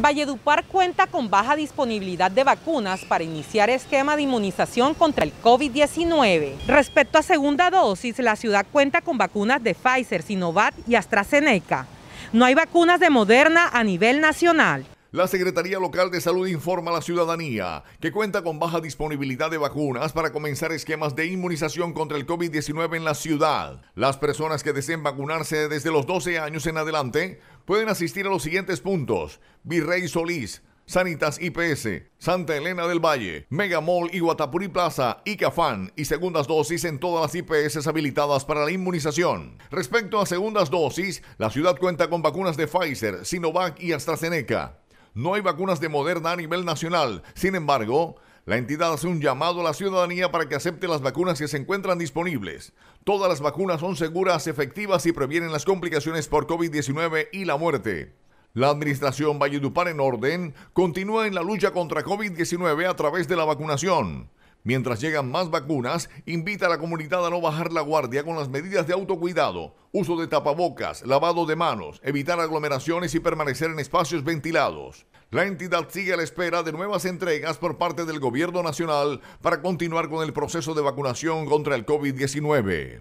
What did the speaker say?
Valledupar cuenta con baja disponibilidad de vacunas para iniciar esquema de inmunización contra el COVID-19. Respecto a segunda dosis, la ciudad cuenta con vacunas de Pfizer, Sinovac y AstraZeneca. No hay vacunas de Moderna a nivel nacional. La Secretaría Local de Salud informa a la ciudadanía que cuenta con baja disponibilidad de vacunas para comenzar esquemas de inmunización contra el COVID-19 en la ciudad. Las personas que deseen vacunarse desde los 12 años en adelante pueden asistir a los siguientes puntos. Virrey Solís, Sanitas IPS, Santa Elena del Valle, Megamall y Guatapuri Plaza, Cafán y segundas dosis en todas las IPS habilitadas para la inmunización. Respecto a segundas dosis, la ciudad cuenta con vacunas de Pfizer, Sinovac y AstraZeneca no hay vacunas de Moderna a nivel nacional. Sin embargo, la entidad hace un llamado a la ciudadanía para que acepte las vacunas que se encuentran disponibles. Todas las vacunas son seguras, efectivas y previenen las complicaciones por COVID-19 y la muerte. La administración Valledupar en Orden continúa en la lucha contra COVID-19 a través de la vacunación. Mientras llegan más vacunas, invita a la comunidad a no bajar la guardia con las medidas de autocuidado, uso de tapabocas, lavado de manos, evitar aglomeraciones y permanecer en espacios ventilados. La entidad sigue a la espera de nuevas entregas por parte del gobierno nacional para continuar con el proceso de vacunación contra el COVID-19.